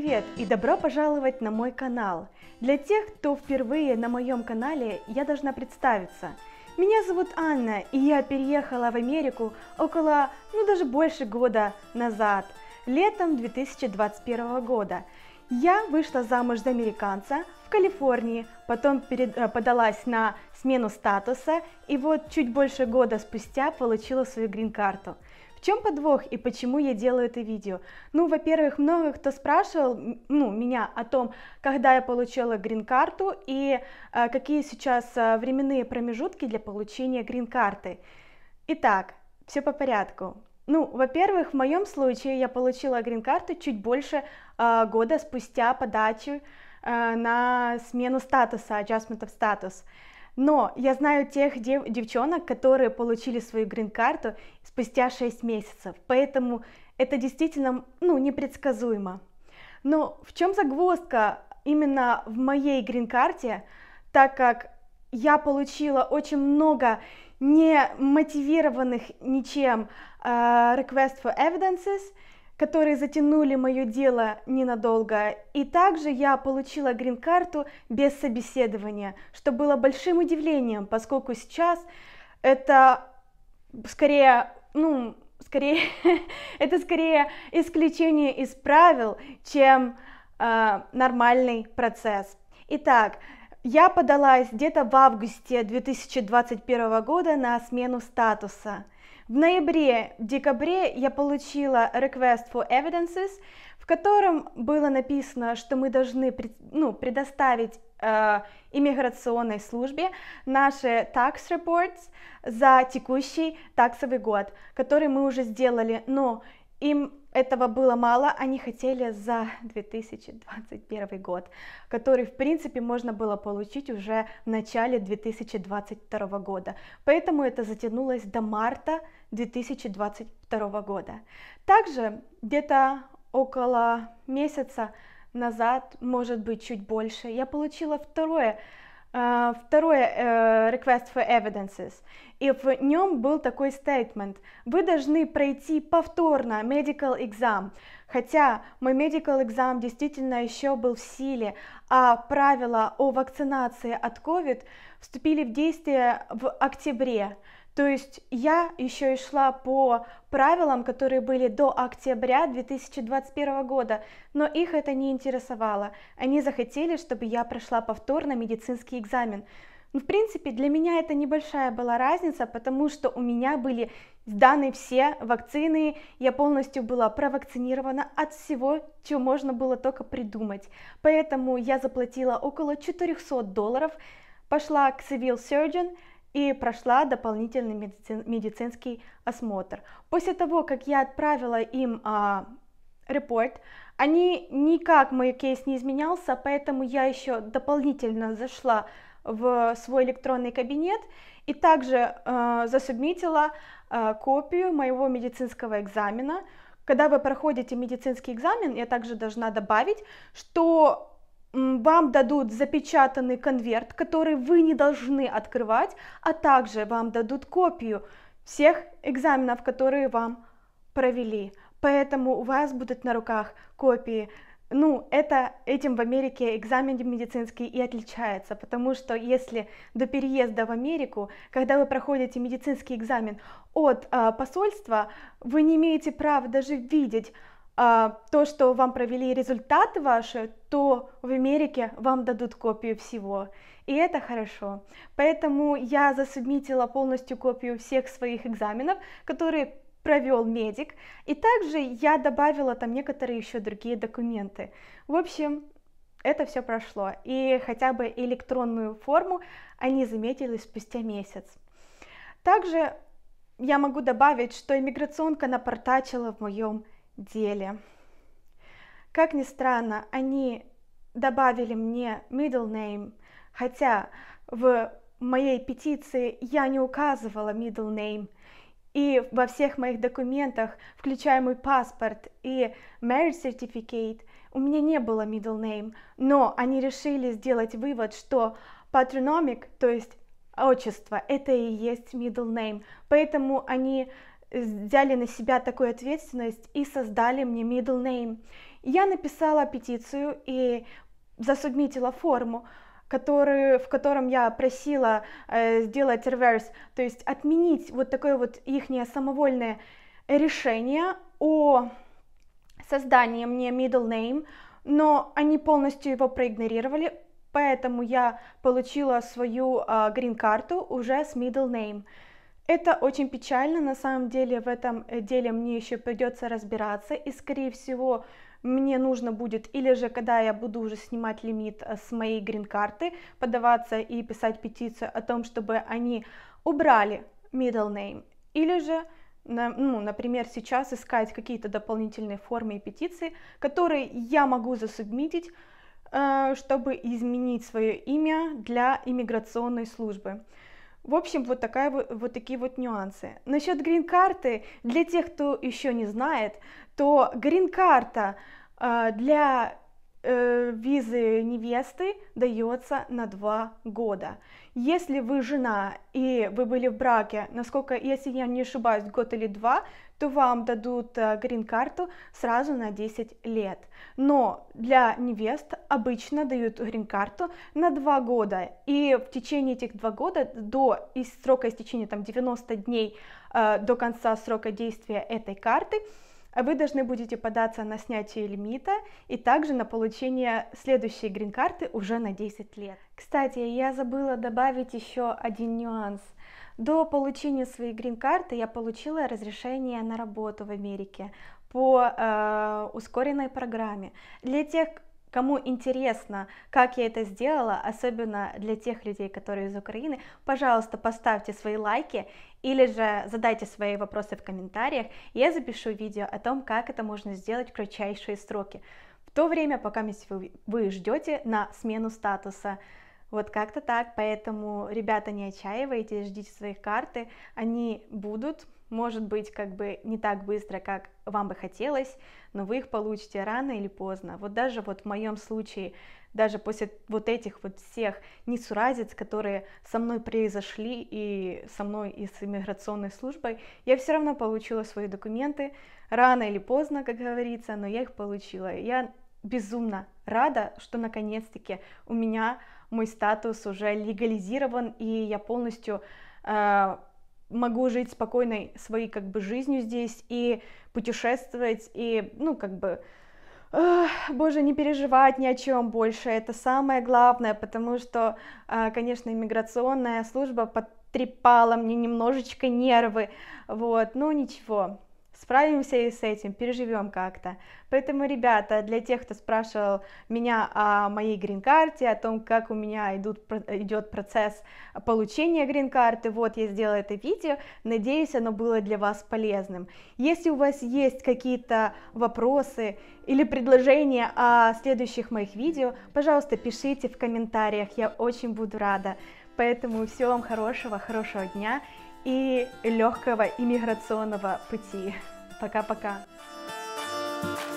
привет и добро пожаловать на мой канал. Для тех, кто впервые на моем канале, я должна представиться. Меня зовут Анна, и я переехала в Америку около, ну даже больше года назад, летом 2021 года. Я вышла замуж за американца в Калифорнии, потом перед, э, подалась на смену статуса, и вот чуть больше года спустя получила свою грин-карту – в чем подвох и почему я делаю это видео? Ну, во-первых, много кто спрашивал ну, меня о том, когда я получила грин-карту и э, какие сейчас э, временные промежутки для получения грин-карты. Итак, все по порядку. Ну, во-первых, в моем случае я получила грин-карту чуть больше э, года спустя подачи э, на смену статуса, adjustment of status. Но я знаю тех дев девчонок, которые получили свою грин-карту спустя 6 месяцев, поэтому это действительно ну, непредсказуемо. Но в чем загвоздка именно в моей грин-карте, так как я получила очень много не мотивированных ничем uh, э, request for evidences – которые затянули мое дело ненадолго. И также я получила грин-карту без собеседования, что было большим удивлением, поскольку сейчас это скорее, ну, скорее, это скорее исключение из правил, чем э, нормальный процесс. Итак, я подалась где-то в августе 2021 года на смену статуса – в ноябре-декабре я получила request for evidences, в котором было написано, что мы должны ну, предоставить э, иммиграционной службе наши tax reports за текущий таксовый год, который мы уже сделали, но им этого было мало, они хотели за 2021 год, который, в принципе, можно было получить уже в начале 2022 года. Поэтому это затянулось до марта 2022 года. Также где-то около месяца назад, может быть, чуть больше, я получила второе а, Второе, э, request for evidences. И в нем был такой statement. Вы должны пройти повторно medical exam. Хотя мой medical exam действительно еще был в силе, а правила о вакцинации от COVID вступили в действие в октябре. То есть я еще и шла по правилам, которые были до октября 2021 года, но их это не интересовало. Они захотели, чтобы я прошла повторно медицинский экзамен. Ну, в принципе, для меня это небольшая была разница, потому что у меня были сданы все вакцины, я полностью была провакцинирована от всего, что можно было только придумать. Поэтому я заплатила около 400 долларов, пошла к Civil Surgeon, и прошла дополнительный медицинский осмотр. После того, как я отправила им а, репорт, они никак мой кейс не изменялся, поэтому я еще дополнительно зашла в свой электронный кабинет и также э, засубмитила э, копию моего медицинского экзамена. Когда вы проходите медицинский экзамен, я также должна добавить, что вам дадут запечатанный конверт, который вы не должны открывать, а также вам дадут копию всех экзаменов, которые вам провели. Поэтому у вас будут на руках копии. Ну, это этим в Америке экзамен медицинский и отличается, потому что если до переезда в Америку, когда вы проходите медицинский экзамен от э, посольства, вы не имеете права даже видеть а, то, что вам провели результаты ваши, то в Америке вам дадут копию всего. И это хорошо. Поэтому я засубмитила полностью копию всех своих экзаменов, которые провел медик. И также я добавила там некоторые еще другие документы. В общем, это все прошло. И хотя бы электронную форму они заметили спустя месяц. Также я могу добавить, что иммиграционка напортачила в моем деле. Как ни странно, они добавили мне middle name, хотя в моей петиции я не указывала middle name. И во всех моих документах, включая мой паспорт и marriage certificate, у меня не было middle name, но они решили сделать вывод, что patronymic, то есть отчество, это и есть middle name. Поэтому они взяли на себя такую ответственность и создали мне middle name. Я написала петицию и засубмитила форму, который, в котором я просила э, сделать reverse, то есть отменить вот такое вот их самовольное решение о создании мне middle name, но они полностью его проигнорировали, поэтому я получила свою э, грин-карту э, уже с middle name. Это очень печально, на самом деле в этом э, деле мне еще придется разбираться, и скорее всего мне нужно будет, или же когда я буду уже снимать лимит э, с моей грин-карты, подаваться и писать петицию о том, чтобы они убрали middle name, или же ну, например, сейчас искать какие-то дополнительные формы и петиции, которые я могу засубмитить, э, чтобы изменить свое имя для иммиграционной службы. В общем, вот, такая, вот такие вот нюансы. Насчет грин-карты, для тех, кто еще не знает, то грин-карта э, для э, визы невесты дается на 2 года. Если вы жена и вы были в браке, насколько, если я не ошибаюсь, год или два, то вам дадут э, грин-карту сразу на 10 лет. Но для невест обычно дают грин-карту на 2 года. И в течение этих 2 года до из срока истечения там, 90 дней э, до конца срока действия этой карты а вы должны будете податься на снятие лимита и также на получение следующей грин-карты уже на 10 лет. Кстати, я забыла добавить еще один нюанс. До получения своей грин-карты я получила разрешение на работу в Америке по э, ускоренной программе. Для тех, Кому интересно, как я это сделала, особенно для тех людей, которые из Украины, пожалуйста, поставьте свои лайки или же задайте свои вопросы в комментариях, и я запишу видео о том, как это можно сделать в кратчайшие сроки. В то время, пока вы ждете на смену статуса вот как-то так, поэтому, ребята, не отчаивайтесь, ждите своих карты, они будут, может быть, как бы не так быстро, как вам бы хотелось, но вы их получите рано или поздно. Вот даже вот в моем случае, даже после вот этих вот всех несуразиц, которые со мной произошли и со мной и с иммиграционной службой, я все равно получила свои документы рано или поздно, как говорится, но я их получила. Я безумно рада, что наконец-таки у меня мой статус уже легализирован, и я полностью э, могу жить спокойной своей как бы жизнью здесь и путешествовать, и, ну, как бы, боже, не переживать ни о чем больше, это самое главное, потому что, э, конечно, иммиграционная служба потрепала мне немножечко нервы, вот, но ну, ничего, справимся и с этим, переживем как-то. Поэтому, ребята, для тех, кто спрашивал меня о моей грин-карте, о том, как у меня идут, идет процесс получения грин-карты, вот я сделала это видео, надеюсь, оно было для вас полезным. Если у вас есть какие-то вопросы или предложения о следующих моих видео, пожалуйста, пишите в комментариях, я очень буду рада. Поэтому всего вам хорошего, хорошего дня и легкого иммиграционного пути. Пока-пока. thank you